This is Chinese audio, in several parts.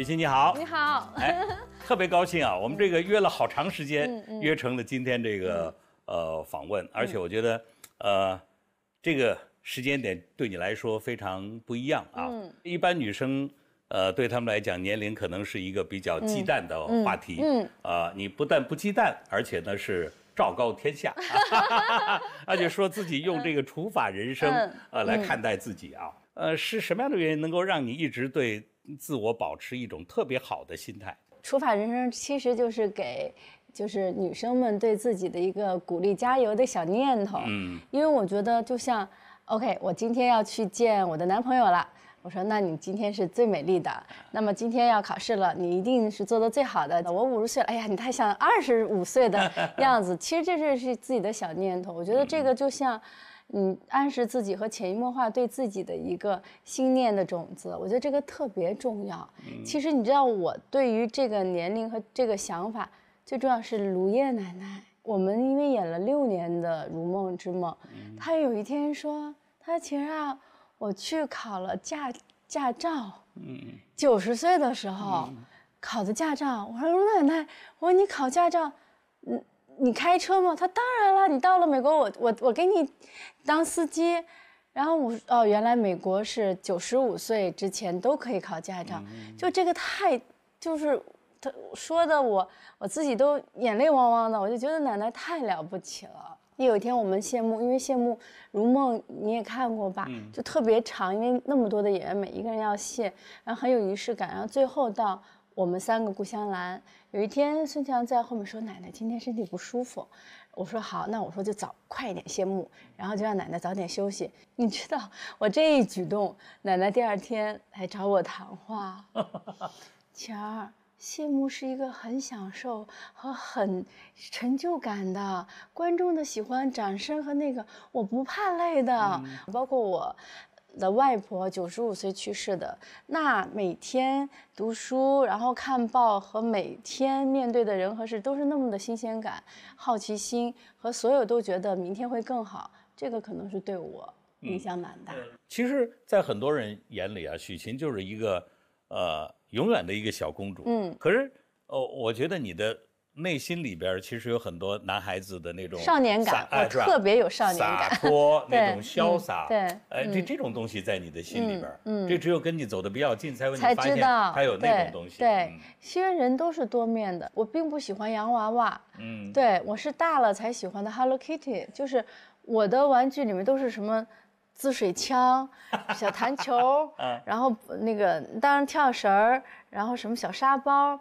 雨欣你好！你好，哎，特别高兴啊！我们这个约了好长时间，约成了今天这个呃访问，而且我觉得，呃，这个时间点对你来说非常不一样啊。一般女生，呃，对他们来讲，年龄可能是一个比较忌惮的话题。嗯。啊，你不但不忌惮，而且呢是昭告天下，而且说自己用这个除法人生呃来看待自己啊。呃，是什么样的原因能够让你一直对？自我保持一种特别好的心态，除法人生其实就是给，就是女生们对自己的一个鼓励加油的小念头。嗯，因为我觉得就像，OK，我今天要去见我的男朋友了，我说那你今天是最美丽的。那么今天要考试了，你一定是做的最好的。我五十岁了，哎呀，你太像二十五岁的 样子。其实这是是自己的小念头，我觉得这个就像。你暗示自己和潜移默化对自己的一个信念的种子，我觉得这个特别重要。其实你知道，我对于这个年龄和这个想法，最重要是卢燕奶奶。我们因为演了六年的《如梦之梦》，她有一天说：“她其实啊，我去考了驾驾照。”嗯，九十岁的时候考的驾照。我说：“卢奶奶，我说你考驾照，嗯。”你开车吗？他当然了。你到了美国，我我我给你当司机。然后我哦，原来美国是九十五岁之前都可以考驾照。就这个太就是他说的，我我自己都眼泪汪汪的。我就觉得奶奶太了不起了。有一天我们谢幕，因为谢幕如梦你也看过吧，就特别长，因为那么多的演员每一个人要谢，然后很有仪式感，然后最后到。我们三个故乡蓝。有一天孙强在后面说：“奶奶今天身体不舒服。”我说：“好，那我说就早快一点谢幕，然后就让奶奶早点休息。”你知道我这一举动，奶奶第二天来找我谈话。强儿，谢幕是一个很享受和很成就感的，观众的喜欢掌声和那个我不怕累的，包括我。的外婆九十五岁去世的，那每天读书，然后看报和每天面对的人和事都是那么的新鲜感、好奇心和所有都觉得明天会更好，这个可能是对我影响蛮大。其实，在很多人眼里啊，许晴就是一个呃永远的一个小公主。嗯，可是哦，我觉得你的。内心里边其实有很多男孩子的那种少年感，哎，特别有少年感，洒脱那种潇洒，哎，这这种东西在你的心里边，这只有跟你走的比较近才会才知道，还有那种东西。对，其实人都是多面的。我并不喜欢洋娃娃，对我是大了才喜欢的 Hello Kitty。就是我的玩具里面都是什么滋水枪、小弹球，然后那个当然跳绳儿，然后什么小沙包。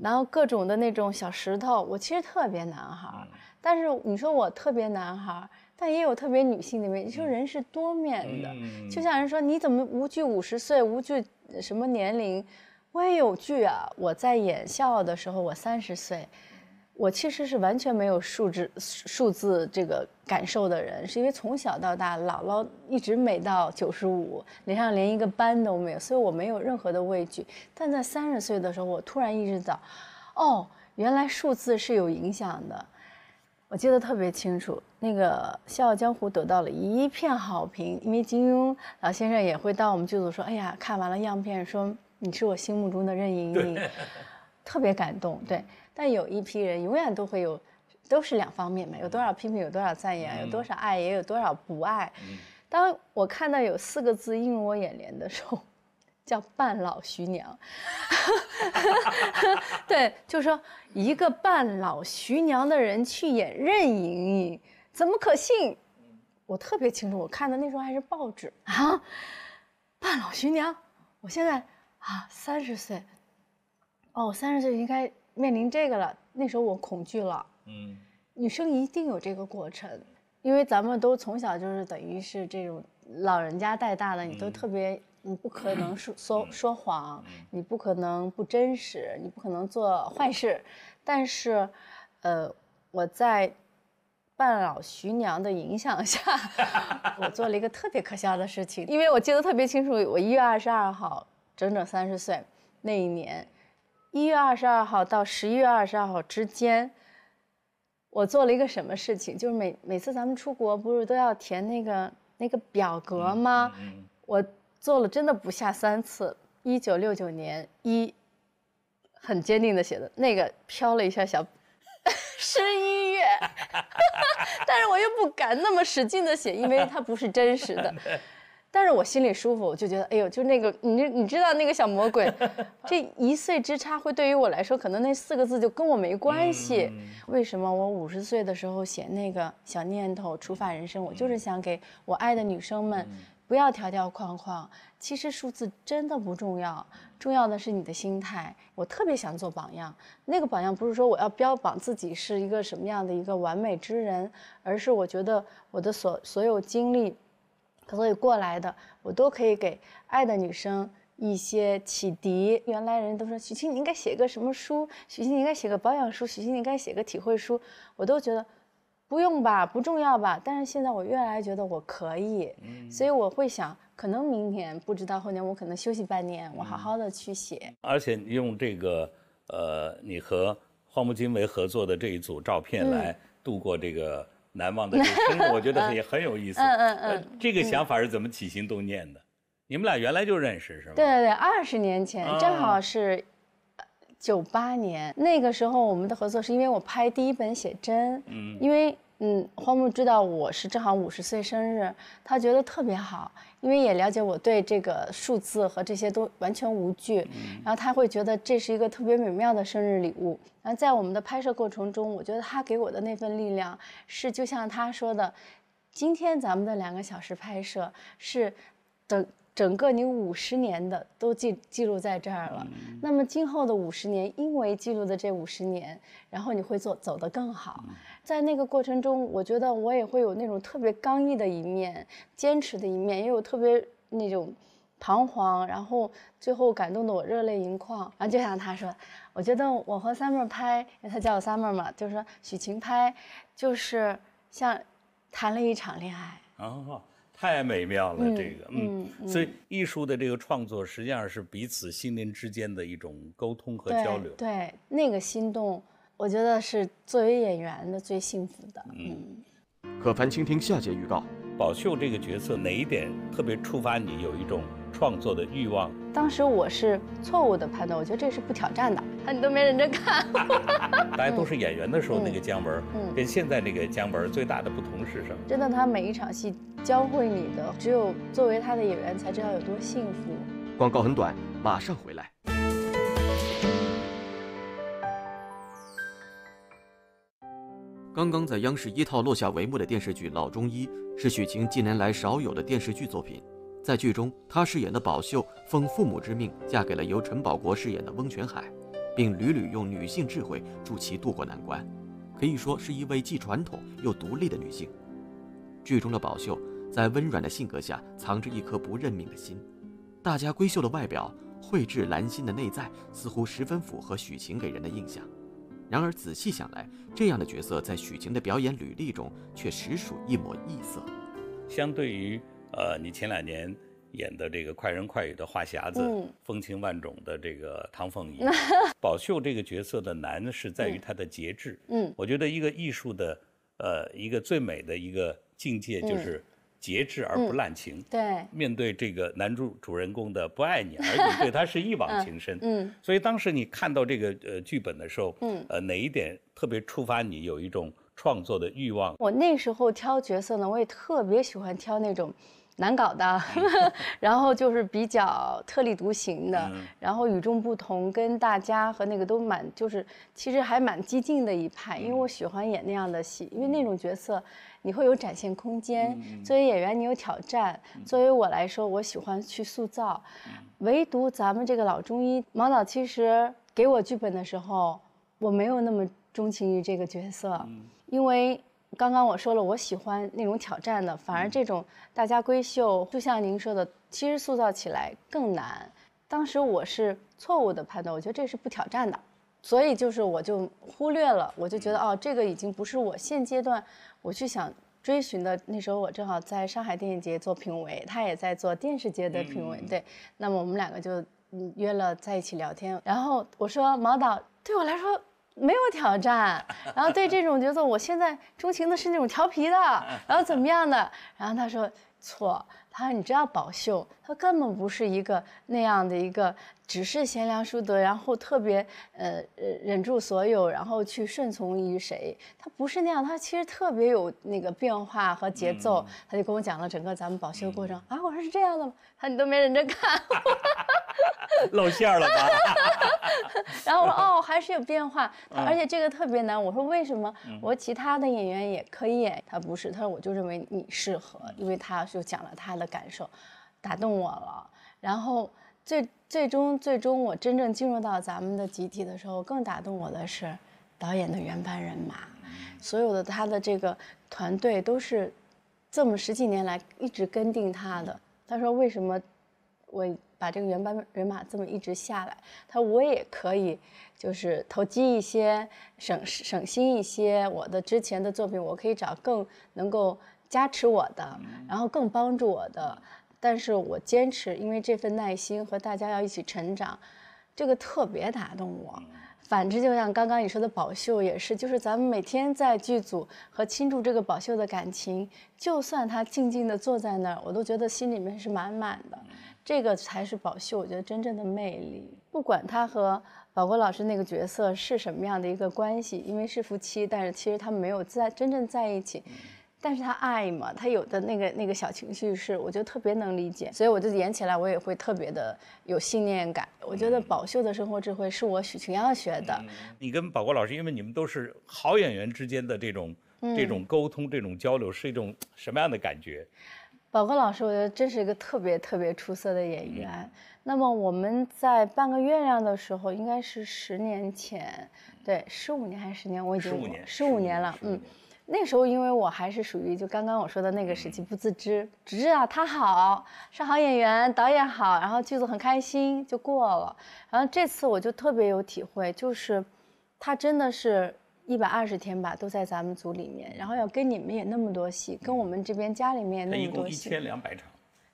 然后各种的那种小石头，我其实特别男孩儿，但是你说我特别男孩儿，但也有特别女性的面。你说人是多面的，就像人说你怎么无惧五十岁，无惧什么年龄，我也有惧啊。我在演校的时候，我三十岁。我其实是完全没有数字数字这个感受的人，是因为从小到大，姥姥一直美到九十五，脸上连一个斑都没有，所以我没有任何的畏惧。但在三十岁的时候，我突然意识到，哦，原来数字是有影响的。我记得特别清楚，那个《笑傲江湖》得到了一片好评，因为金庸老先生也会到我们剧组说：“哎呀，看完了样片，说你是我心目中的任盈盈，特别感动。”对。但有一批人永远都会有，都是两方面嘛，有多少批评，有多少赞扬，有多少爱，也有多少不爱。当我看到有四个字映入我眼帘的时候，叫“半老徐娘”。对，就说一个半老徐娘的人去演任盈盈，怎么可信？我特别清楚，我看的那时候还是报纸啊，“半老徐娘”，我现在啊三十岁，哦，我三十岁应该。面临这个了，那时候我恐惧了。嗯，女生一定有这个过程，因为咱们都从小就是等于是这种老人家带大的，你都特别，你不可能说 说谎，你不可能不真实，你不可能做坏事。但是，呃，我在半老徐娘的影响下，我做了一个特别可笑的事情，因为我记得特别清楚，我一月二十二号，整整三十岁那一年。一月二十二号到十一月二十二号之间，我做了一个什么事情？就是每每次咱们出国，不是都要填那个那个表格吗？我做了真的不下三次。一九六九年一，很坚定的写的那个飘了一下小十一月，但是我又不敢那么使劲的写，因为它不是真实的。但是我心里舒服，我就觉得，哎呦，就那个，你你知道那个小魔鬼，这一岁之差会对于我来说，可能那四个字就跟我没关系。为什么我五十岁的时候写那个小念头出发人生，我就是想给我爱的女生们，不要条条框框，其实数字真的不重要，重要的是你的心态。我特别想做榜样，那个榜样不是说我要标榜自己是一个什么样的一个完美之人，而是我觉得我的所所有经历。可以过来的，我都可以给爱的女生一些启迪。原来人都说许昕你应该写个什么书，许昕你应该写个保养书，许昕你应该写个体会书。我都觉得不用吧，不重要吧。但是现在我越来觉得我可以，所以我会想，可能明年不知道后年，我可能休息半年，我好好的去写。而且用这个呃，你和荒木经惟合作的这一组照片来度过这个。难忘的真生，我觉得 也很有意思。嗯嗯嗯，这个想法是怎么起心动念的？你们俩原来就认识是吗？对对对，二十年前正好是九八年，那个时候我们的合作是因为我拍第一本写真，嗯，因为。嗯，荒木知道我是正好五十岁生日，他觉得特别好，因为也了解我对这个数字和这些都完全无惧，然后他会觉得这是一个特别美妙的生日礼物。然后在我们的拍摄过程中，我觉得他给我的那份力量是，就像他说的，今天咱们的两个小时拍摄是等。整个你五十年的都记记录在这儿了，那么今后的五十年，因为记录的这五十年，然后你会做走得更好。在那个过程中，我觉得我也会有那种特别刚毅的一面、坚持的一面，也有特别那种彷徨，然后最后感动的我热泪盈眶。然后就像他说，我觉得我和 summer 拍，他叫我 summer 嘛，就是说许晴拍，就是像谈了一场恋爱。啊太美妙了，这个，嗯，所以艺术的这个创作实际上是彼此心灵之间的一种沟通和交流。对，那个心动，我觉得是作为演员的最幸福的。嗯，可凡，请听下节预告。宝秀这个角色哪一点特别触发你有一种创作的欲望？当时我是错误的判断，我觉得这是不挑战的。啊，你都没认真看。大家都是演员的时候，那个姜文，嗯，跟现在这个姜文最大的不同是什么？真的，他每一场戏。教会你的只有作为他的演员才知道有多幸福。广告很短，马上回来。刚刚在央视一套落下帷幕的电视剧《老中医》是许晴近年来少有的电视剧作品。在剧中，她饰演的宝秀奉父母之命嫁给了由陈宝国饰演的翁泉海，并屡屡用女性智慧助其渡过难关，可以说是一位既传统又独立的女性。剧中的宝秀。在温软的性格下，藏着一颗不认命的心。大家闺秀的外表，蕙质兰心的内在，似乎十分符合许晴给人的印象。然而仔细想来，这样的角色在许晴的表演履历中，却实属一抹异色。相对于呃，你前两年演的这个快人快语的话匣子，风情万种的这个唐凤仪，宝秀这个角色的难，是在于她的节制。嗯，我觉得一个艺术的呃，一个最美的一个境界就是。节制而不滥情，对，面对这个男主主人公的不爱你，而且对他是一往情深，嗯，所以当时你看到这个呃剧本的时候，嗯，呃哪一点特别触发你有一种创作的欲望？我那时候挑角色呢，我也特别喜欢挑那种。难搞的，然后就是比较特立独行的，然后与众不同，跟大家和那个都蛮就是其实还蛮激进的一派，因为我喜欢演那样的戏，因为那种角色你会有展现空间，作为演员你有挑战。作为我来说，我喜欢去塑造。唯独咱们这个老中医毛导，其实给我剧本的时候，我没有那么钟情于这个角色，因为。刚刚我说了，我喜欢那种挑战的，反而这种大家闺秀，就像您说的，其实塑造起来更难。当时我是错误的判断，我觉得这是不挑战的，所以就是我就忽略了，我就觉得哦，这个已经不是我现阶段我去想追寻的。那时候我正好在上海电影节做评委，他也在做电视节的评委，对。那么我们两个就约了在一起聊天，然后我说毛导，对我来说。没有挑战，然后对这种角色，我现在钟情的是那种调皮的，然后怎么样的？然后他说错，他说你知道宝秀，他根本不是一个那样的一个。只是贤良淑德，然后特别呃忍住所有，然后去顺从于谁？他不是那样，他其实特别有那个变化和节奏。他就跟我讲了整个咱们保修过程啊，我说是这样的吗？他说你都没认真看 露馅儿了吧？然后我说哦，还是有变化，而且这个特别难。我说为什么？我说其他的演员也可以演，他不是。他说我就认为你适合，因为他就讲了他的感受，打动我了。然后。最最终最终，我真正进入到咱们的集体的时候，更打动我的是导演的原班人马，所有的他的这个团队都是这么十几年来一直跟定他的。他说：“为什么我把这个原班人马这么一直下来？他我也可以就是投机一些，省省心一些。我的之前的作品，我可以找更能够加持我的，然后更帮助我的。”但是我坚持，因为这份耐心和大家要一起成长，这个特别打动我。反之，就像刚刚你说的，宝秀也是，就是咱们每天在剧组和倾注这个宝秀的感情，就算他静静的坐在那儿，我都觉得心里面是满满的。这个才是宝秀，我觉得真正的魅力。不管他和宝国老师那个角色是什么样的一个关系，因为是夫妻，但是其实他们没有在真正在一起。但是他爱嘛，他有的那个那个小情绪是，我就特别能理解，所以我就演起来，我也会特别的有信念感。我觉得宝秀的生活智慧是我许晴要学的。你跟宝国老师，因为你们都是好演员之间的这种这种沟通、这种交流，是一种什么样的感觉？宝国老师，我觉得真是一个特别特别出色的演员。那么我们在半个月亮的时候，应该是十年前，对，十五年还是十年？我已经十五年了。嗯。那时候，因为我还是属于就刚刚我说的那个时期，不自知，只知道他好，是好演员，导演好，然后剧组很开心就过了。然后这次我就特别有体会，就是他真的是一百二十天吧，都在咱们组里面，然后要跟你们也那么多戏，跟我们这边家里面也那么多戏。一共一千两百场。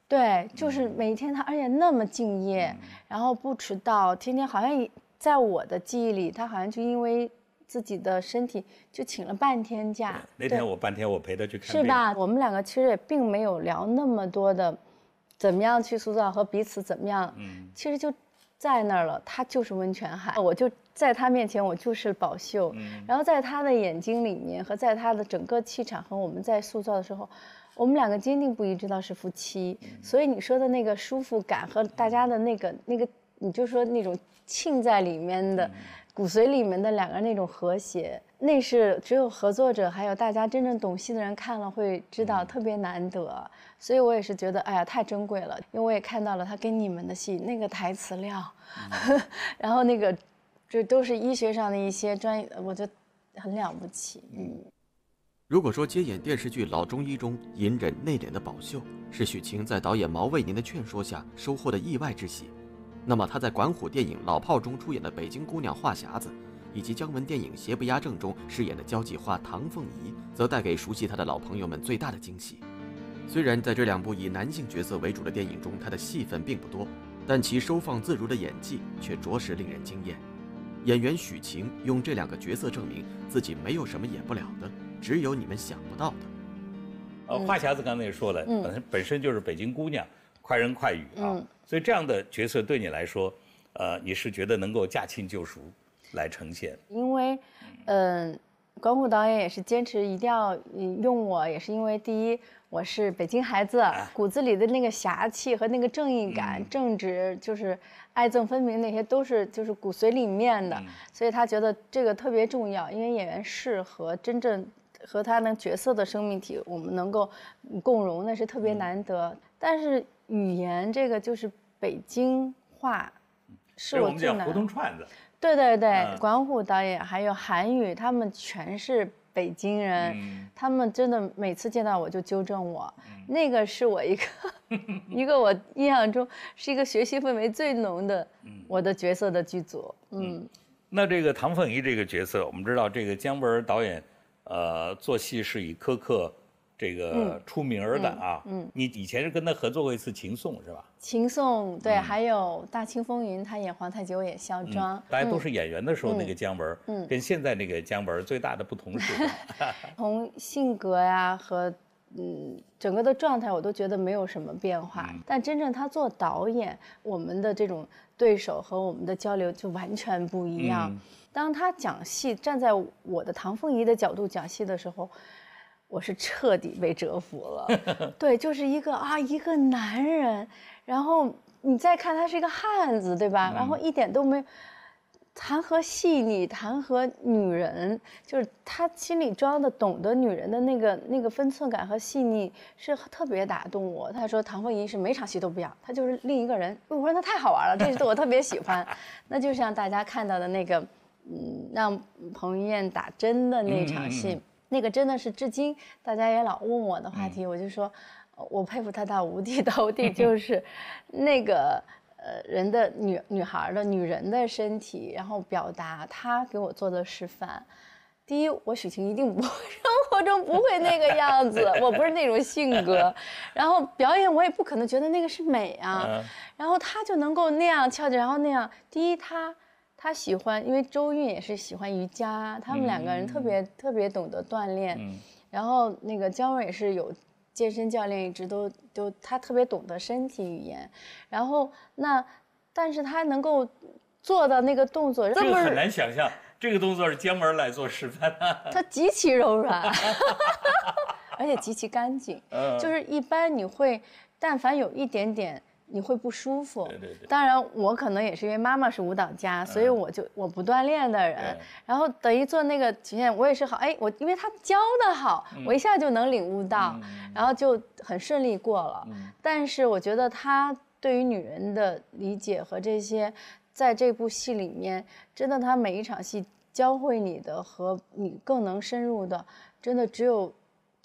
对，就是每天他，而且那么敬业，然后不迟到，天天好像在我的记忆里，他好像就因为。自己的身体就请了半天假。那天我半天，我陪他去看是吧？我们两个其实也并没有聊那么多的，怎么样去塑造和彼此怎么样。嗯。其实就在那儿了，他就是温泉海，我就在他面前，我就是宝秀。嗯。然后在他的眼睛里面和在他的整个气场和我们在塑造的时候，我们两个坚定不移知道是夫妻。嗯。所以你说的那个舒服感和大家的那个那个，你就说那种沁在里面的。骨髓里面的两个人那种和谐，那是只有合作者，还有大家真正懂戏的人看了会知道，特别难得。所以，我也是觉得，哎呀，太珍贵了。因为我也看到了他跟你们的戏，那个台词量，然后那个，这都是医学上的一些专业，我觉得很了不起。嗯。如果说接演电视剧《老中医》中隐忍内敛的宝秀，是许晴在导演毛卫宁的劝说下收获的意外之喜。那么他在管虎电影《老炮》中出演的北京姑娘话匣子，以及姜文电影《邪不压正》中饰演的交际花唐凤仪，则带给熟悉他的老朋友们最大的惊喜。虽然在这两部以男性角色为主的电影中，他的戏份并不多，但其收放自如的演技却着实令人惊艳。演员许晴用这两个角色证明自己没有什么演不了的，只有你们想不到的。呃，话匣子刚才也说了，本本身就是北京姑娘。快人快语啊，所以这样的角色对你来说，呃，你是觉得能够驾轻就熟来呈现？因为，嗯，关谷导演也是坚持一定要用我，也是因为第一，我是北京孩子，骨子里的那个侠气和那个正义感、正直，就是爱憎分明那些都是就是骨髓里面的，所以他觉得这个特别重要，因为演员适合真正。和他那角色的生命体，我们能够共融，那是特别难得。但是语言这个就是北京话，是我们叫胡同串子。对对对，管虎导演还有韩宇，他们全是北京人，他们真的每次见到我就纠正我。那个是我一个 一个我印象中是一个学习氛围最浓的我的角色的剧组。嗯，那这个唐凤仪这个角色，我们知道这个姜文导演。呃，做戏是以柯克这个出名儿的啊。嗯，你以前是跟他合作过一次《秦颂》是吧？《秦颂》对，还有《大清风云》，他演皇太极，我演肖庄。大家都是演员的时候，那个姜文，嗯，跟现在那个姜文最大的不同是 从性格呀和嗯整个的状态，我都觉得没有什么变化。但真正他做导演，我们的这种对手和我们的交流就完全不一样。当他讲戏，站在我的唐凤仪的角度讲戏的时候，我是彻底被折服了。对，就是一个啊，一个男人，然后你再看他是一个汉子，对吧？然后一点都没有，谈何细腻，谈何女人，就是他心里装的懂得女人的那个那个分寸感和细腻，是特别打动我。他说唐凤仪是每场戏都不一样，他就是另一个人。我说那太好玩了，这是对我特别喜欢。那就像大家看到的那个。嗯，让彭于晏打针的那场戏，那个真的是至今大家也老问我的话题，我就说，我佩服他到五体无地，就是那个呃人的女女孩的女人的身体，然后表达他给我做的示范。第一，我许晴一定不会，生活中不会那个样子，我不是那种性格。然后表演我也不可能觉得那个是美啊。然后他就能够那样翘起，然后那样，第一他。他喜欢，因为周韵也是喜欢瑜伽，他们两个人特别特别懂得锻炼。嗯。然后那个姜文也是有健身教练，一直都都他特别懂得身体语言。然后那，但是他能够做到那个动作，这个很难想象。这个动作是姜文来做示范。他极其柔软，而且极其干净。嗯。就是一般你会，但凡有一点点。你会不舒服。对对对。当然，我可能也是因为妈妈是舞蹈家，所以我就我不锻炼的人。然后等于做那个体验，我也是好哎，我因为他教的好，我一下就能领悟到，然后就很顺利过了。但是我觉得他对于女人的理解和这些，在这部戏里面，真的他每一场戏教会你的和你更能深入的，真的只有。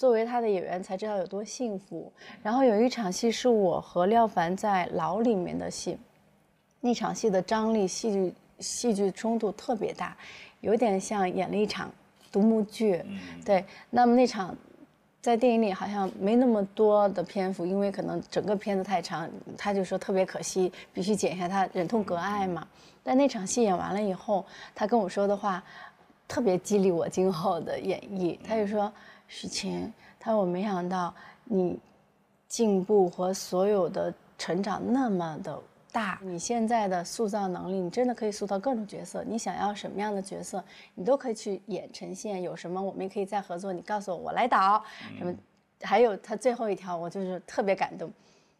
作为他的演员，才知道有多幸福。然后有一场戏是我和廖凡在牢里面的戏，那场戏的张力、戏剧戏剧冲突特别大，有点像演了一场独幕剧。对，那么那场在电影里好像没那么多的篇幅，因为可能整个片子太长，他就说特别可惜，必须剪一下。他忍痛割爱嘛。但那场戏演完了以后，他跟我说的话特别激励我今后的演绎。他就说。许晴，他说我没想到你进步和所有的成长那么的大，你现在的塑造能力，你真的可以塑造各种角色，你想要什么样的角色，你都可以去演呈现。有什么我们也可以再合作，你告诉我，我来导。什么？还有他最后一条，我就是特别感动。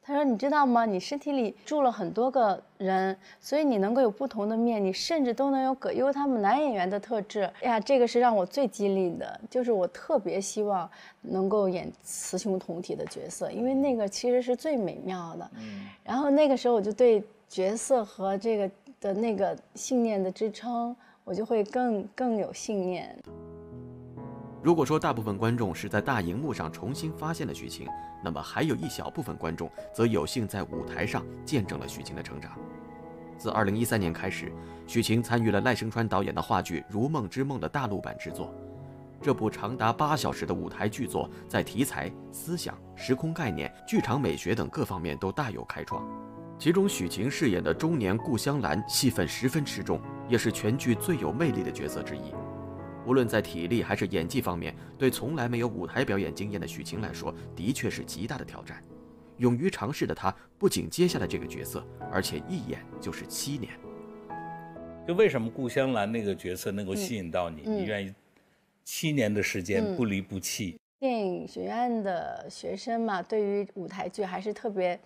他说：“你知道吗？你身体里住了很多个人，所以你能够有不同的面。你甚至都能有葛优他们男演员的特质。哎呀，这个是让我最激励的，就是我特别希望能够演雌雄同体的角色，因为那个其实是最美妙的。嗯，然后那个时候我就对角色和这个的那个信念的支撑，我就会更更有信念。”如果说大部分观众是在大荧幕上重新发现了许晴，那么还有一小部分观众则有幸在舞台上见证了许晴的成长。自2013年开始，许晴参与了赖声川导演的话剧《如梦之梦》的大陆版制作。这部长达八小时的舞台剧作，在题材、思想、时空概念、剧场美学等各方面都大有开创。其中，许晴饰演的中年顾香兰戏份十分持重，也是全剧最有魅力的角色之一。无论在体力还是演技方面，对从来没有舞台表演经验的许晴来说，的确是极大的挑战。勇于尝试的她，不仅接下了这个角色，而且一演就是七年。就为什么顾香兰那个角色能够吸引到你，你愿意七年的时间不离不弃？电影学院的学生嘛，对于舞台剧还是特别。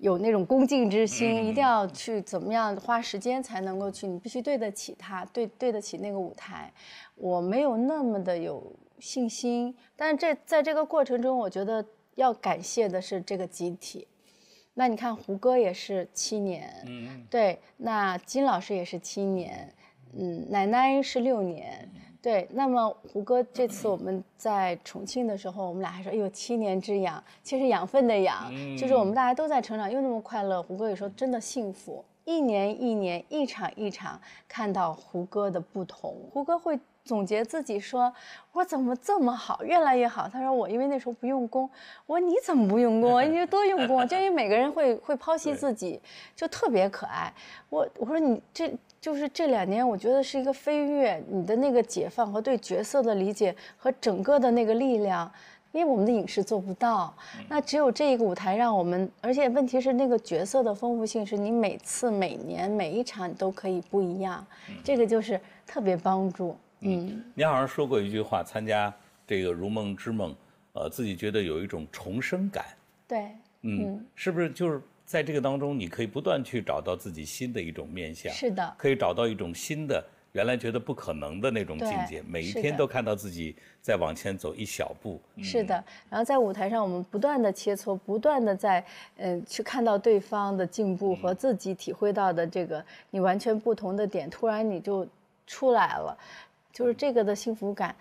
有那种恭敬之心，一定要去怎么样花时间才能够去？你必须对得起他，对对得起那个舞台。我没有那么的有信心，但这在这个过程中，我觉得要感谢的是这个集体。那你看，胡歌也是七年，嗯，对，那金老师也是七年。嗯，奶奶是六年，对。那么胡歌这次我们在重庆的时候，我们俩还说，哎呦七年之痒，其实养分的养，就是我们大家都在成长，又那么快乐。胡歌有时候真的幸福，一年一年，一场一场，看到胡歌的不同。胡歌会总结自己说，我怎么这么好，越来越好。他说我因为那时候不用功，我说你怎么不用功啊？你多用功，就因为每个人会会剖析自己，就特别可爱。我我说你这。就是这两年，我觉得是一个飞跃。你的那个解放和对角色的理解，和整个的那个力量，因为我们的影视做不到。那只有这一个舞台让我们，而且问题是那个角色的丰富性是你每次、每年、每一场都可以不一样，这个就是特别帮助。嗯，你好像说过一句话，参加这个《如梦之梦》，呃，自己觉得有一种重生感。对。嗯，是不是就是？在这个当中，你可以不断去找到自己新的一种面相，是的，可以找到一种新的原来觉得不可能的那种境界。每一天都看到自己在往前走一小步，是的。然后在舞台上，我们不断的切磋，不断的在嗯去看到对方的进步和自己体会到的这个你完全不同的点，突然你就出来了，就是这个的幸福感，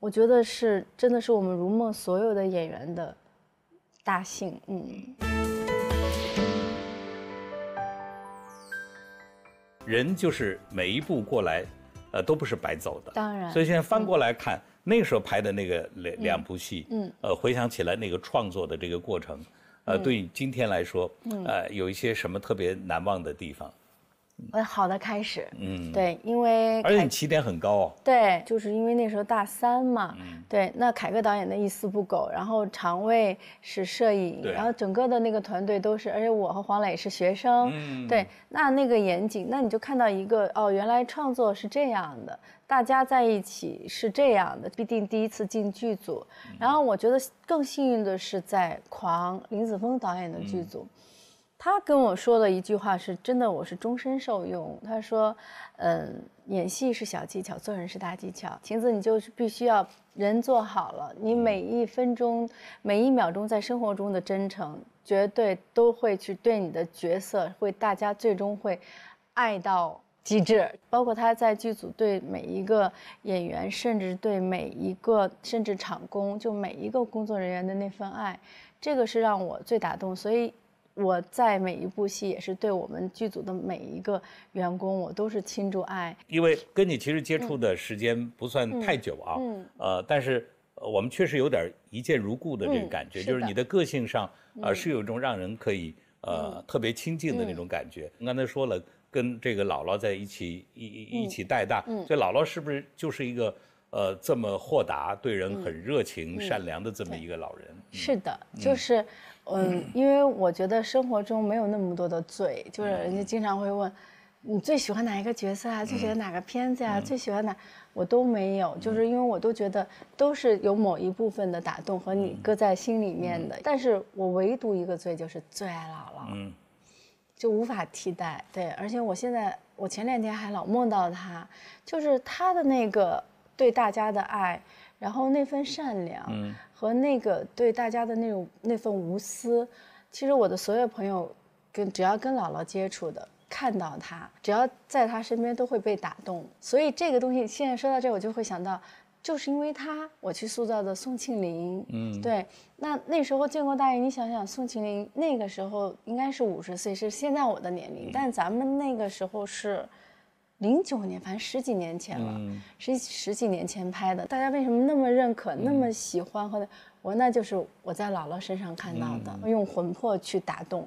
我觉得是真的是我们如梦所有的演员的大幸，嗯。人就是每一步过来，呃，都不是白走的。当然，所以现在翻过来看，那个时候拍的那个两两部戏，嗯，呃，回想起来那个创作的这个过程，呃，对你今天来说，呃，有一些什么特别难忘的地方？哎，好的开始，嗯，对，因为而且你起点很高哦，对，就是因为那时候大三嘛，对，那凯歌导演的一丝不苟，然后肠卫是摄影，然后整个的那个团队都是，而且我和黄磊是学生，对，那那个严谨，那你就看到一个哦，原来创作是这样的，大家在一起是这样的，必定第一次进剧组，然后我觉得更幸运的是在狂林子峰导演的剧组。他跟我说的一句话是真的，我是终身受用。他说：“嗯，演戏是小技巧，做人是大技巧。晴子，你就是必须要人做好了，你每一分钟、每一秒钟在生活中的真诚，绝对都会去对你的角色，会大家最终会爱到极致。包括他在剧组对每一个演员，甚至对每一个甚至场工，就每一个工作人员的那份爱，这个是让我最打动。所以。”我在每一部戏也是对我们剧组的每一个员工，我都是倾注爱。因为跟你其实接触的时间不算太久啊，呃，但是我们确实有点一见如故的这个感觉，就是你的个性上啊是有一种让人可以呃特别亲近的那种感觉。刚才说了，跟这个姥姥在一起一一起带大，这姥姥是不是就是一个呃这么豁达、对人很热情、善良的这么一个老人？是的，就是。嗯，因为我觉得生活中没有那么多的罪，就是人家经常会问，你最喜欢哪一个角色啊？最喜欢哪个片子呀？最喜欢哪？我都没有，就是因为我都觉得都是有某一部分的打动和你搁在心里面的。但是我唯独一个罪就是最爱姥姥，嗯，就无法替代。对，而且我现在我前两天还老梦到他，就是他的那个对大家的爱。然后那份善良，和那个对大家的那种那份无私，其实我的所有朋友，跟只要跟姥姥接触的，看到她，只要在她身边都会被打动。所以这个东西，现在说到这，我就会想到，就是因为她，我去塑造的宋庆龄。嗯，对。那那时候建国大业，你想想宋庆龄那个时候应该是五十岁，是现在我的年龄，但咱们那个时候是。零九年，反正十几年前了，十十几年前拍的，大家为什么那么认可、那么喜欢？或者我那就是我在姥姥身上看到的，用魂魄去打动，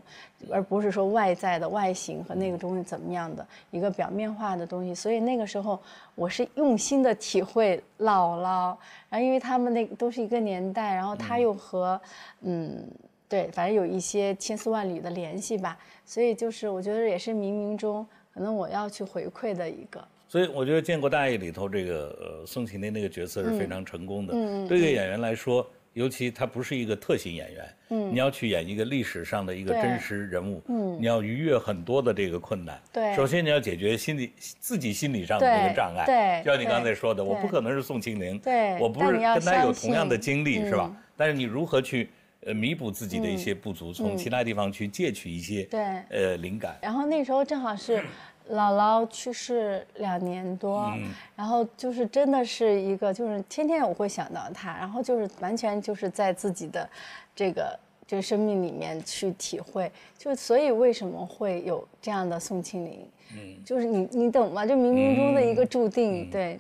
而不是说外在的外形和那个东西怎么样的一个表面化的东西。所以那个时候，我是用心的体会姥姥，然后因为他们那都是一个年代，然后他又和嗯对，反正有一些千丝万缕的联系吧。所以就是我觉得也是冥冥中。可能我要去回馈的一个，所以我觉得《建国大业》里头这个呃宋庆龄那个角色是非常成功的。嗯嗯，对一个演员来说，尤其他不是一个特型演员，嗯，你要去演一个历史上的一个真实人物，嗯，你要逾越很多的这个困难。对，首先你要解决心理自己心理上的这个障碍。对，就像你刚才说的，我不可能是宋庆龄，对，我不是跟他有同样的经历是吧？但是你如何去？呃，弥补自己的一些不足，从其他地方去借取一些对呃灵感。然后那时候正好是姥姥去世两年多，然后就是真的是一个，就是天天我会想到她，然后就是完全就是在自己的这个这生命里面去体会，就所以为什么会有这样的宋庆龄，嗯，就是你你懂吗？就冥冥中的一个注定，对。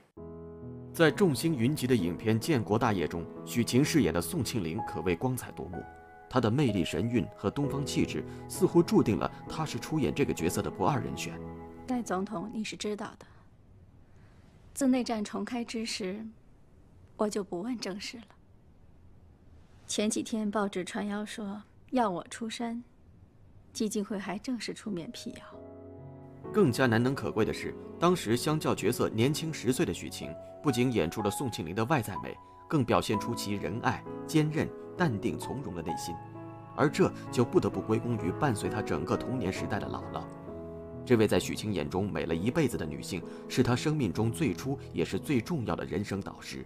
在众星云集的影片《建国大业》中，许晴饰演的宋庆龄可谓光彩夺目。她的魅力神韵和东方气质，似乎注定了她是出演这个角色的不二人选。戴总统，你是知道的。自内战重开之时，我就不问政事了。前几天报纸传谣说要我出山，基金会还正式出面辟谣。更加难能可贵的是，当时相较角色年轻十岁的许晴，不仅演出了宋庆龄的外在美，更表现出其仁爱、坚韧、淡定从容的内心，而这就不得不归功于伴随她整个童年时代的姥姥。这位在许晴眼中美了一辈子的女性，是她生命中最初也是最重要的人生导师。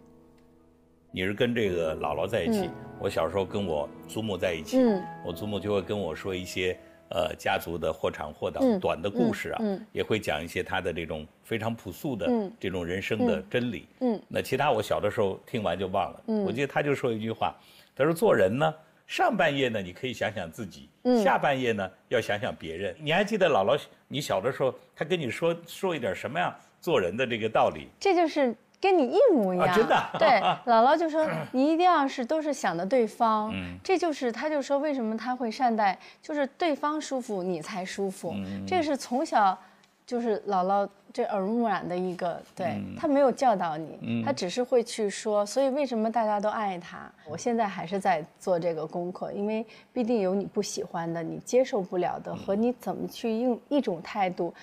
你是跟这个姥姥在一起？我小时候跟我祖母在一起。嗯，我祖母就会跟我说一些。呃，家族的或长或短短的故事啊，也会讲一些他的这种非常朴素的这种人生的真理。嗯，那其他我小的时候听完就忘了。嗯，我记得他就说一句话，他说做人呢，上半夜呢你可以想想自己，下半夜呢要想想别人。你还记得姥姥你小的时候，她跟你说说一点什么样做人的这个道理？这就是。跟你一模一样，真的。对，姥姥就说你一定要是都是想着对方，这就是她就说为什么他会善待，就是对方舒服你才舒服，这个是从小。就是姥姥这耳濡目染的一个，对他没有教导你，他只是会去说，所以为什么大家都爱他？我现在还是在做这个功课，因为必定有你不喜欢的、你接受不了的和你怎么去用一种态度，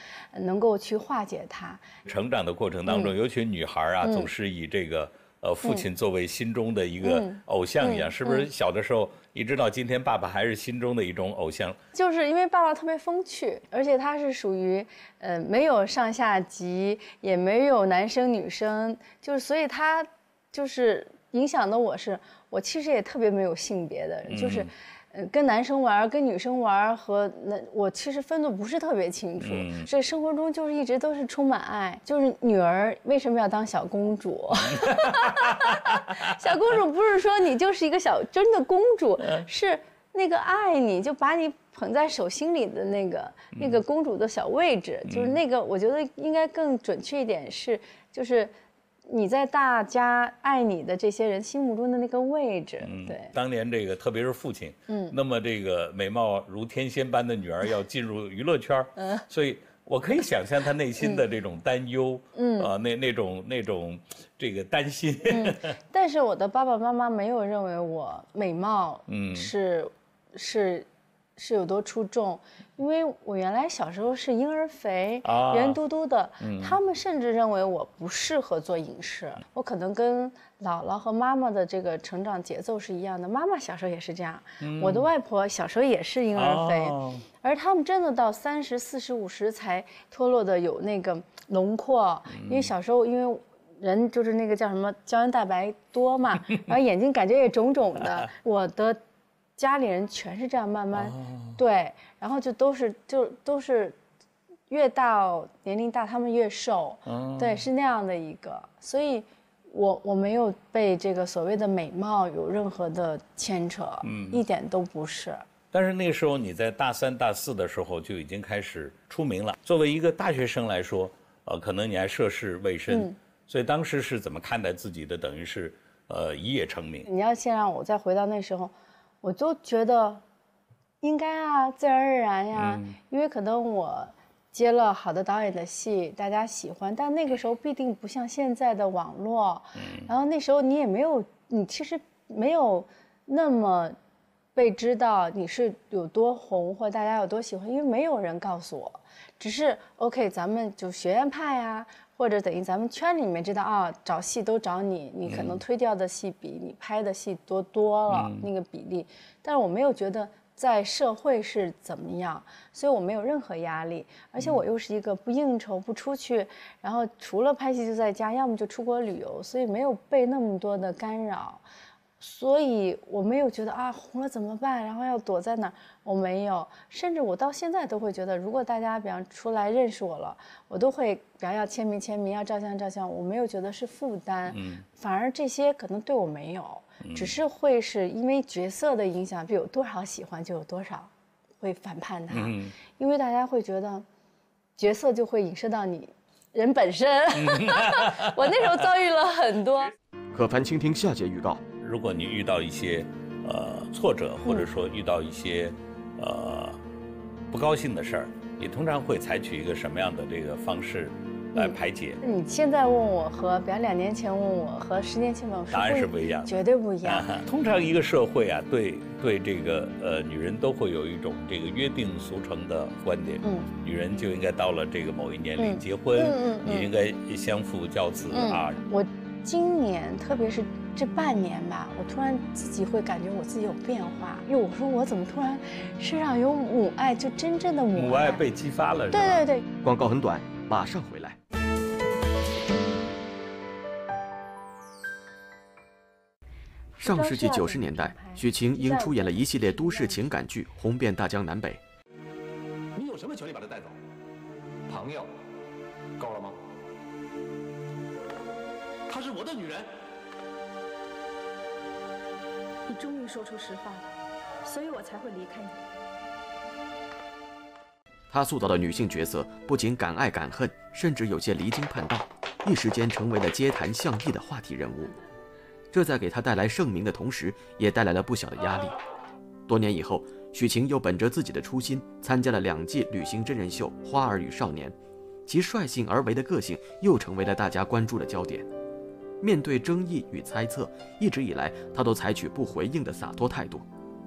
能够去化解它。成长的过程当中，尤其女孩啊，总是以这个。呃，父亲作为心中的一个偶像一样，是不是小的时候一直到今天，爸爸还是心中的一种偶像？就是因为爸爸特别风趣，而且他是属于呃没有上下级，也没有男生女生，就是所以他就是影响的我是，我其实也特别没有性别的，就是。嗯，跟男生玩跟女生玩和那我其实分的不是特别清楚，所以生活中就是一直都是充满爱，就是女儿为什么要当小公主？小公主不是说你就是一个小真的公主，是那个爱你就把你捧在手心里的那个那个公主的小位置，就是那个我觉得应该更准确一点是就是。你在大家爱你的这些人心目中的那个位置，对，当年这个特别是父亲，嗯，那么这个美貌如天仙般的女儿要进入娱乐圈，嗯，所以我可以想象他内心的这种担忧，嗯，啊，那那种那种这个担心。但是我的爸爸妈妈没有认为我美貌，嗯，是，是，是有多出众。因为我原来小时候是婴儿肥，圆嘟嘟的，他们甚至认为我不适合做影视，我可能跟姥姥和妈妈的这个成长节奏是一样的。妈妈小时候也是这样，我的外婆小时候也是婴儿肥，而他们真的到三十四十五十才脱落的有那个轮廓。因为小时候，因为人就是那个叫什么胶原蛋白多嘛，然后眼睛感觉也肿肿的，我的。家里人全是这样慢慢，对，然后就都是就都是，越到年龄大他们越瘦，对，是那样的一个，所以，我我没有被这个所谓的美貌有任何的牵扯，嗯，一点都不是。但是那个时候你在大三大四的时候就已经开始出名了。作为一个大学生来说，呃，可能你还涉世未深，所以当时是怎么看待自己的？等于是，呃，一夜成名。你要先让我再回到那时候。我就觉得，应该啊，自然而然呀，因为可能我接了好的导演的戏，大家喜欢，但那个时候必定不像现在的网络，然后那时候你也没有，你其实没有那么被知道你是有多红，或大家有多喜欢，因为没有人告诉我，只是 OK，咱们就学院派呀。或者等于咱们圈里面知道啊，找戏都找你，你可能推掉的戏比你拍的戏多多了那个比例。但是我没有觉得在社会是怎么样，所以我没有任何压力，而且我又是一个不应酬不出去，然后除了拍戏就在家，要么就出国旅游，所以没有被那么多的干扰。所以我没有觉得啊，红了怎么办？然后要躲在哪？我没有，甚至我到现在都会觉得，如果大家比方出来认识我了，我都会比方要签名签名，要照相照相，我没有觉得是负担，反而这些可能对我没有，只是会是因为角色的影响，就有多少喜欢就有多少，会反叛他，因为大家会觉得，角色就会影射到你，人本身。我那时候遭遇了很多。可凡，倾听下节预告。如果你遇到一些呃挫折，或者说遇到一些呃不高兴的事儿，你通常会采取一个什么样的这个方式来排解？你现在问我和，比方两年前问我和，十年前问，我，答案是不一样，绝对不一样。通常一个社会啊，对对这个呃女人，都会有一种这个约定俗成的观点，嗯，女人就应该到了这个某一年龄结婚，嗯嗯，应该相夫教子啊。我今年特别是。这半年吧，我突然自己会感觉我自己有变化。为我说我怎么突然身上有母爱，就真正的母爱。母爱被激发了。对对对。广告很短，马上回来。上世纪九十年代，许晴因出演了一系列都市情感剧，红遍大江南北。你有什么权利把她带走？朋友，够了吗？她是我的女人。你终于说出实话了，所以我才会离开你。他塑造的女性角色不仅敢爱敢恨，甚至有些离经叛道，一时间成为了街谈巷议的话题人物。这在给他带来盛名的同时，也带来了不小的压力。多年以后，许晴又本着自己的初心，参加了两季旅行真人秀《花儿与少年》，其率性而为的个性又成为了大家关注的焦点。面对争议与猜测，一直以来他都采取不回应的洒脱态度。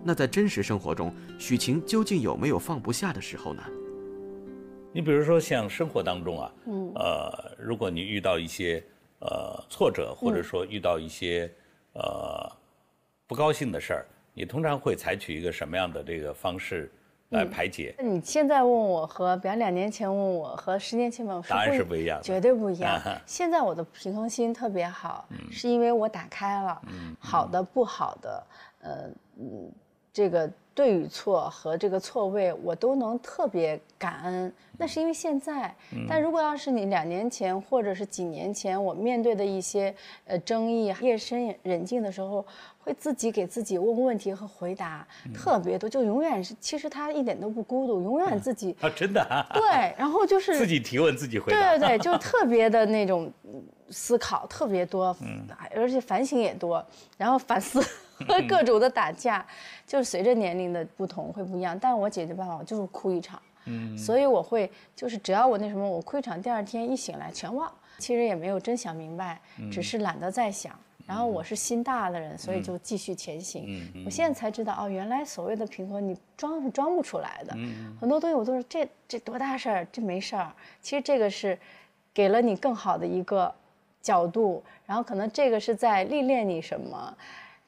那在真实生活中，许晴究竟有没有放不下的时候呢？你比如说，像生活当中啊，嗯，呃，如果你遇到一些呃挫折，或者说遇到一些呃不高兴的事儿，你通常会采取一个什么样的这个方式？来排解。那你现在问我和，比方两年前问我和十年前问，答案是不一样，绝对不一样。现在我的平衡心特别好，是因为我打开了，好的、不好的，呃，这个对与错和这个错位，我都能特别感恩。那是因为现在，但如果要是你两年前或者是几年前，我面对的一些呃争议，夜深人静的时候，会自己给自己问问题和回答，特别多，就永远是其实他一点都不孤独，永远自己 啊真的对，然后就 是自己提问自己回答，对对，就特别的那种思考特别多，而且反省也多，然后反思和各种的打架，就是随着年龄的不同会不一样，但我解决办法就是哭一场。所以我会就是，只要我那什么，我亏场，第二天一醒来全忘。其实也没有真想明白，只是懒得再想。然后我是心大的人，所以就继续前行。我现在才知道，哦，原来所谓的平和，你装是装不出来的。很多东西我都是这这多大事儿，这没事儿。其实这个是，给了你更好的一个角度。然后可能这个是在历练你什么，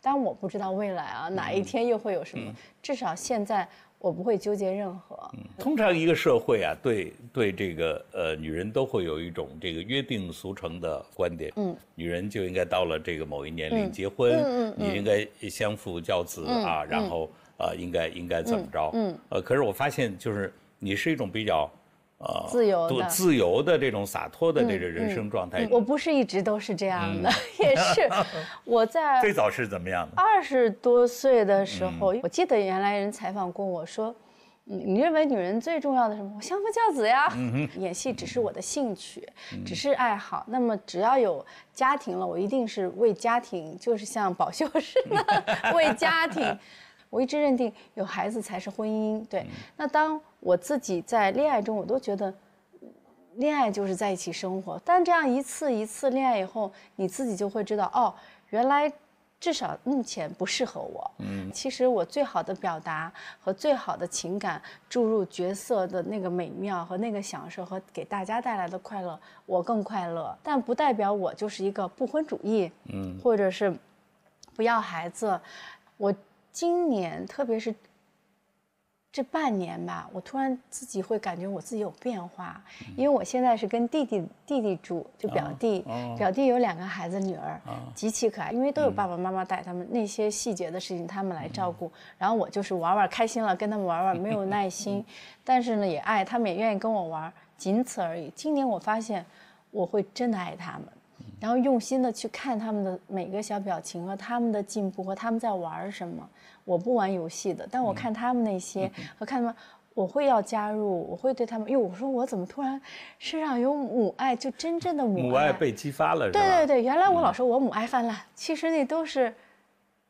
但我不知道未来啊，哪一天又会有什么。至少现在。我不会纠结任何。通常一个社会啊，对对这个呃，女人都会有一种这个约定俗成的观点。嗯，女人就应该到了这个某一年龄结婚，你应该相夫教子啊，然后啊，应该应该怎么着？嗯，呃，可是我发现就是你是一种比较。自由的，自由的这种洒脱的这个人生状态，我不是一直都是这样的，也是，我在最早是怎么样的？二十多岁的时候，我记得原来人采访过我说，你认为女人最重要的什么？相夫教子呀，演戏只是我的兴趣，只是爱好。那么只要有家庭了，我一定是为家庭，就是像宝秀似的为家庭。我一直认定有孩子才是婚姻，对。那当我自己在恋爱中，我都觉得，恋爱就是在一起生活。但这样一次一次恋爱以后，你自己就会知道，哦，原来至少目前不适合我。嗯。其实我最好的表达和最好的情感注入角色的那个美妙和那个享受和给大家带来的快乐，我更快乐。但不代表我就是一个不婚主义，嗯，或者是不要孩子，我。今年，特别是这半年吧，我突然自己会感觉我自己有变化，因为我现在是跟弟弟弟弟住，就表弟，表弟有两个孩子，女儿极其可爱，因为都有爸爸妈妈带他们，那些细节的事情他们来照顾，然后我就是玩玩开心了，跟他们玩玩没有耐心，但是呢也爱他们，也愿意跟我玩，仅此而已。今年我发现我会真的爱他们。然后用心的去看他们的每个小表情和他们的进步和他们在玩什么。我不玩游戏的，但我看他们那些和看他们，我会要加入，我会对他们。哎呦，我说我怎么突然身上有母爱，就真正的母爱。母爱被激发了，是吧？对对对，原来我老说我母爱泛滥，其实那都是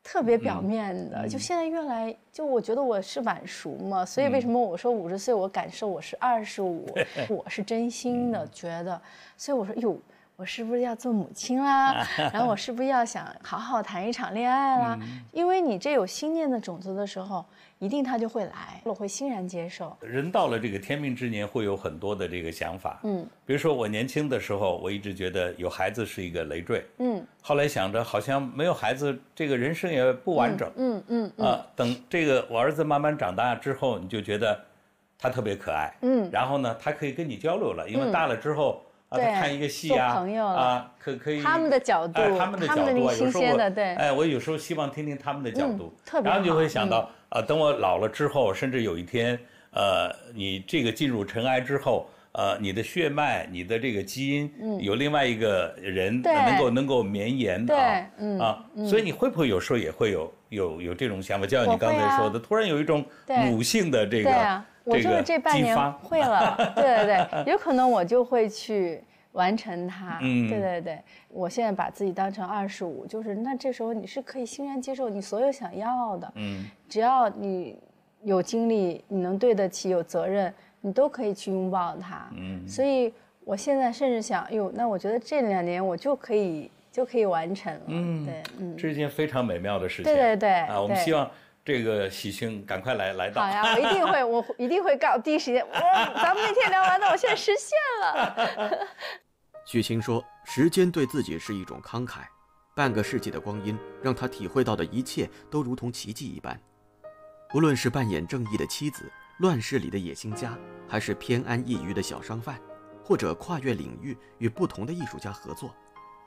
特别表面的。就现在越来，就我觉得我是晚熟嘛，所以为什么我说五十岁我感受我是二十五？我是真心的觉得，所以我说，哟。呦。我是不是要做母亲啦？然后我是不是要想好好谈一场恋爱啦？因为你这有心念的种子的时候，一定它就会来。我会欣然接受。人到了这个天命之年，会有很多的这个想法。嗯，比如说我年轻的时候，我一直觉得有孩子是一个累赘。嗯，后来想着好像没有孩子，这个人生也不完整。嗯嗯啊，等这个我儿子慢慢长大之后，你就觉得他特别可爱。嗯，然后呢，他可以跟你交流了，因为大了之后。啊，看一个戏啊，啊，可可以他们的角度，他们的角度啊，有时候哎，我有时候希望听听他们的角度，然后就会想到啊，等我老了之后，甚至有一天，呃，你这个进入尘埃之后，呃，你的血脉，你的这个基因，嗯，有另外一个人能够能够绵延啊，嗯，啊，所以你会不会有时候也会有有有这种想法，就像你刚才说的，突然有一种母性的这个。我就是这半年会了，对对对，有可能我就会去完成它。嗯，对对对，我现在把自己当成二十五，就是那这时候你是可以欣然接受你所有想要的。嗯，只要你有精力，你能对得起有责任，你都可以去拥抱它。嗯，所以我现在甚至想，哎呦，那我觉得这两年我就可以就可以完成了。嗯，对，嗯，这是件非常美妙的事情。对对对，啊，我们希望。这个许庆赶快来来到，好呀，我一定会，我一定会告第一时间。哇，咱们那天聊完的，我现在实现了。许晴说：“时间对自己是一种慷慨，半个世纪的光阴，让他体会到的一切都如同奇迹一般。无论是扮演正义的妻子、乱世里的野心家，还是偏安一隅的小商贩，或者跨越领域与不同的艺术家合作，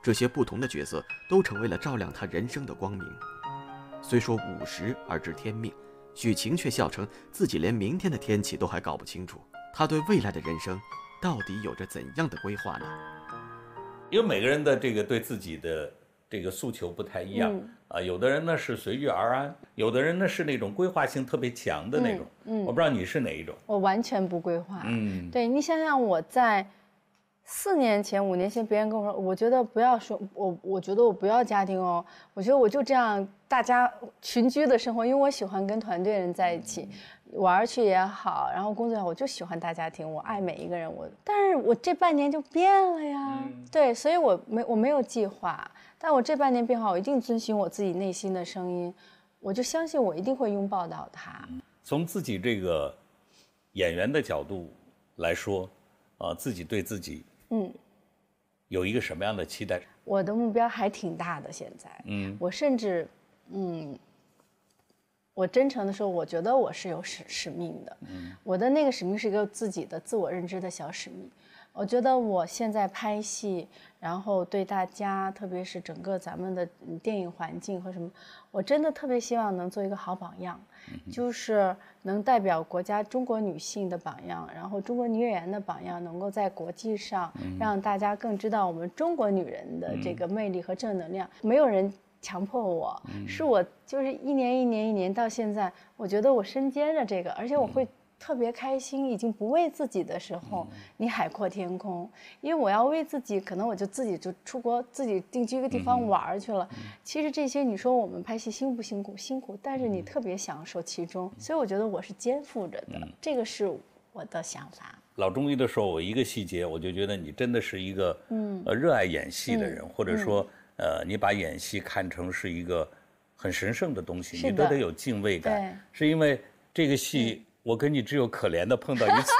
这些不同的角色都成为了照亮他人生的光明。”虽说五十而知天命，许晴却笑称自己连明天的天气都还搞不清楚。她对未来的人生到底有着怎样的规划呢？因为每个人的这个对自己的这个诉求不太一样啊，有的人呢是随遇而安，有的人呢是那种规划性特别强的那种。嗯，我不知道你是哪一种。我完全不规划。嗯，对你想想我在。四年前、五年前，别人跟我说，我觉得不要说，我我觉得我不要家庭哦，我觉得我就这样，大家群居的生活，因为我喜欢跟团队人在一起，玩去也好，然后工作也好，我就喜欢大家庭，我爱每一个人，我，但是我这半年就变了呀，对，所以我没我没有计划，但我这半年变化，我一定遵循我自己内心的声音，我就相信我一定会拥抱到他。从自己这个演员的角度来说，啊，自己对自己。嗯，有一个什么样的期待？我的目标还挺大的，现在。嗯，我甚至，嗯，我真诚的说，我觉得我是有使使命的。嗯，我的那个使命是一个自己的自我认知的小使命。我觉得我现在拍戏，然后对大家，特别是整个咱们的电影环境和什么，我真的特别希望能做一个好榜样，就是能代表国家中国女性的榜样，然后中国女演员的榜样，能够在国际上让大家更知道我们中国女人的这个魅力和正能量。没有人强迫我，是我就是一年一年一年到现在，我觉得我身兼着这个，而且我会。特别开心，已经不为自己的时候，你海阔天空。因为我要为自己，可能我就自己就出国，自己定居一个地方玩去了。其实这些，你说我们拍戏辛不辛苦？辛苦，但是你特别享受其中。所以我觉得我是肩负着的，这个是我的想法。老中医的时候，我一个细节，我就觉得你真的是一个，嗯，热爱演戏的人，或者说，呃，你把演戏看成是一个很神圣的东西，你都得有敬畏感。是因为这个戏。我跟你只有可怜的碰到一次。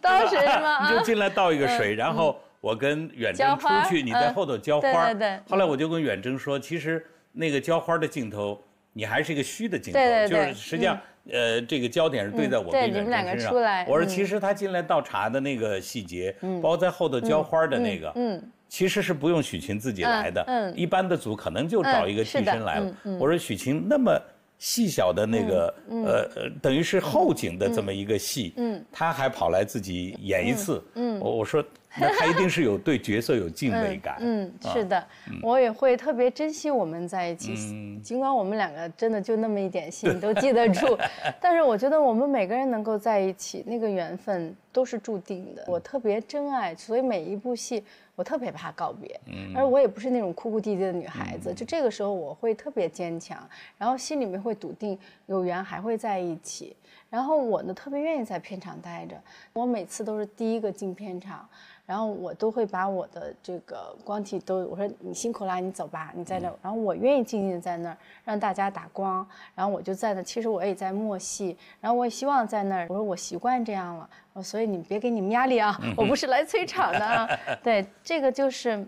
倒 水 吗？你就进来倒一个水，然后我跟远征出去，你在后头浇花。对对。后来我就跟远征说，其实那个浇花的镜头，你还是一个虚的镜头，就是实际上，呃，这个焦点是对在我跟远征身上。我说，其实他进来倒茶的那个细节，包括在后头浇花的那个，其实是不用许晴自己来的。一般的组可能就找一个替身来了。我说许晴那么。细小的那个，呃呃，等于是后景的这么一个戏，他还跑来自己演一次，我我说。他一定是有对角色有敬畏感。嗯，是的，我也会特别珍惜我们在一起。嗯，尽管我们两个真的就那么一点戏，都记得住，但是我觉得我们每个人能够在一起，那个缘分都是注定的。我特别珍爱，所以每一部戏我特别怕告别。嗯，而我也不是那种哭哭啼啼的女孩子，就这个时候我会特别坚强，然后心里面会笃定有缘还会在一起。然后我呢特别愿意在片场待着，我每次都是第一个进片场。然后我都会把我的这个光体都，我说你辛苦啦，你走吧，你在那儿，然后我愿意静静在那儿让大家打光，然后我就在那，其实我也在默戏，然后我也希望在那儿，我说我习惯这样了，所以你别给你们压力啊，我不是来催场的啊，对，这个就是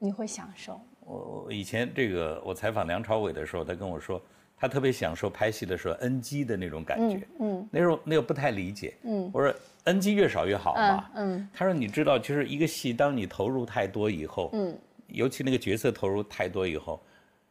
你会享受。我我以前这个我采访梁朝伟的时候，他跟我说。他特别享受拍戏的时候 NG 的那种感觉，嗯，那时候那个不太理解，嗯，我说 NG 越少越好嘛，嗯，他说你知道，就是一个戏当你投入太多以后，嗯，尤其那个角色投入太多以后，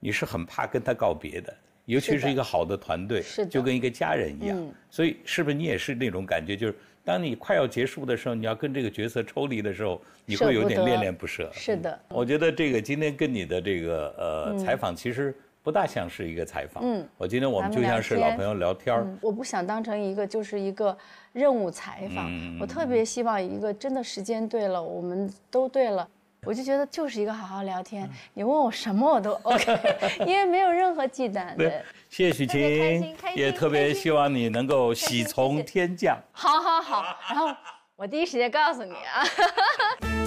你是很怕跟他告别的，尤其是一个好的团队，是就跟一个家人一样，所以是不是你也是那种感觉？就是当你快要结束的时候，你要跟这个角色抽离的时候，你会有点恋恋不舍，是的。我觉得这个今天跟你的这个呃采访其实。不大像是一个采访，嗯，我今天我们就像是老朋友聊天我不想当成一个就是一个任务采访，我特别希望一个真的时间对了，我们都对了，我就觉得就是一个好好聊天，你问我什么我都 OK，因为没有任何忌惮。谢谢许晴，也特别希望你能够喜从天降。好好好，然后我第一时间告诉你啊。